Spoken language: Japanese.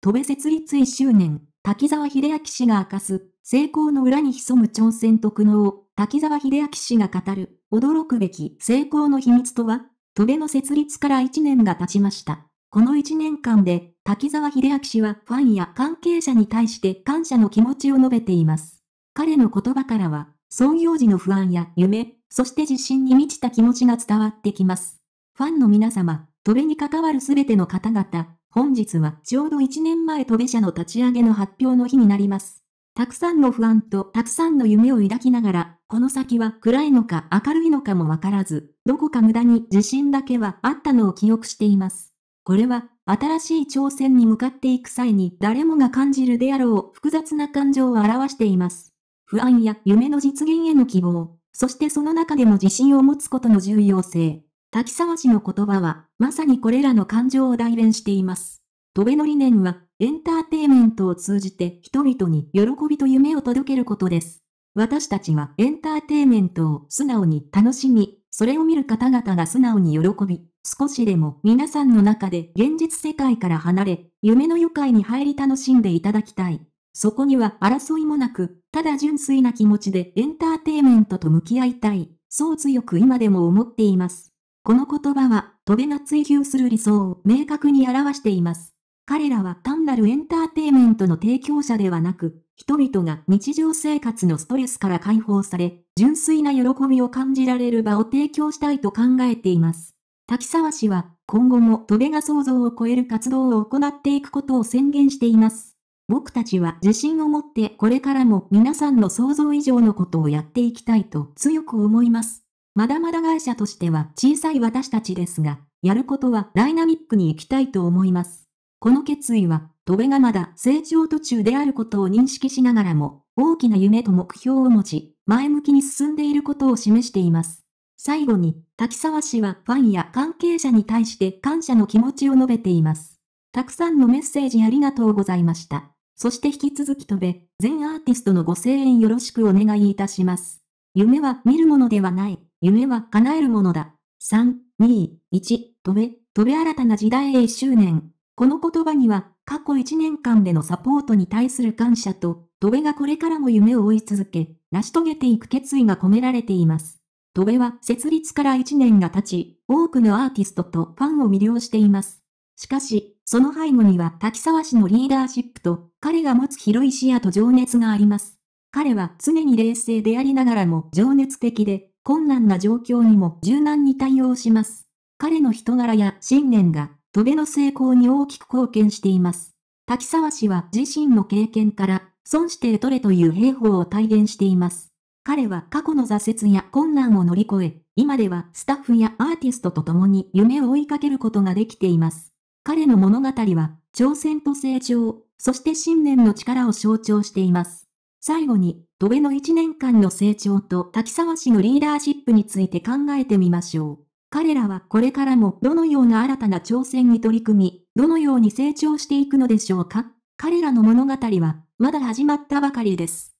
戸部設立1周年、滝沢秀明氏が明かす、成功の裏に潜む挑戦と苦悩滝沢秀明氏が語る、驚くべき成功の秘密とは、戸部の設立から1年が経ちました。この1年間で、滝沢秀明氏はファンや関係者に対して感謝の気持ちを述べています。彼の言葉からは、創業時の不安や夢、そして自信に満ちた気持ちが伝わってきます。ファンの皆様、戸部に関わるすべての方々、本日はちょうど1年前飛べ社の立ち上げの発表の日になります。たくさんの不安とたくさんの夢を抱きながら、この先は暗いのか明るいのかもわからず、どこか無駄に自信だけはあったのを記憶しています。これは、新しい挑戦に向かっていく際に誰もが感じるであろう複雑な感情を表しています。不安や夢の実現への希望、そしてその中でも自信を持つことの重要性。滝沢氏の言葉は、まさにこれらの感情を代弁しています。戸辺の理念は、エンターテイメントを通じて人々に喜びと夢を届けることです。私たちはエンターテイメントを素直に楽しみ、それを見る方々が素直に喜び、少しでも皆さんの中で現実世界から離れ、夢の愉快に入り楽しんでいただきたい。そこには争いもなく、ただ純粋な気持ちでエンターテイメントと向き合いたい。そう強く今でも思っています。この言葉は、戸ベが追求する理想を明確に表しています。彼らは単なるエンターテイメントの提供者ではなく、人々が日常生活のストレスから解放され、純粋な喜びを感じられる場を提供したいと考えています。滝沢氏は、今後も戸ベが想像を超える活動を行っていくことを宣言しています。僕たちは自信を持ってこれからも皆さんの想像以上のことをやっていきたいと強く思います。まだまだ会社としては小さい私たちですが、やることはダイナミックに行きたいと思います。この決意は、戸べがまだ成長途中であることを認識しながらも、大きな夢と目標を持ち、前向きに進んでいることを示しています。最後に、滝沢氏はファンや関係者に対して感謝の気持ちを述べています。たくさんのメッセージありがとうございました。そして引き続き飛べ、全アーティストのご声援よろしくお願いいたします。夢は見るものではない。夢は叶えるものだ。3、2、1、飛べ、飛べ新たな時代へ1周年。この言葉には、過去1年間でのサポートに対する感謝と、戸部がこれからも夢を追い続け、成し遂げていく決意が込められています。戸部は設立から1年が経ち、多くのアーティストとファンを魅了しています。しかし、その背後には滝沢氏のリーダーシップと、彼が持つ広い視野と情熱があります。彼は常に冷静でありながらも情熱的で、困難な状況にも柔軟に対応します。彼の人柄や信念が、戸辺の成功に大きく貢献しています。滝沢氏は自身の経験から、損して取れという兵法を体現しています。彼は過去の挫折や困難を乗り越え、今ではスタッフやアーティストと共に夢を追いかけることができています。彼の物語は、挑戦と成長、そして信念の力を象徴しています。最後に、戸部の1年間の成長と滝沢氏のリーダーシップについて考えてみましょう。彼らはこれからもどのような新たな挑戦に取り組み、どのように成長していくのでしょうか彼らの物語は、まだ始まったばかりです。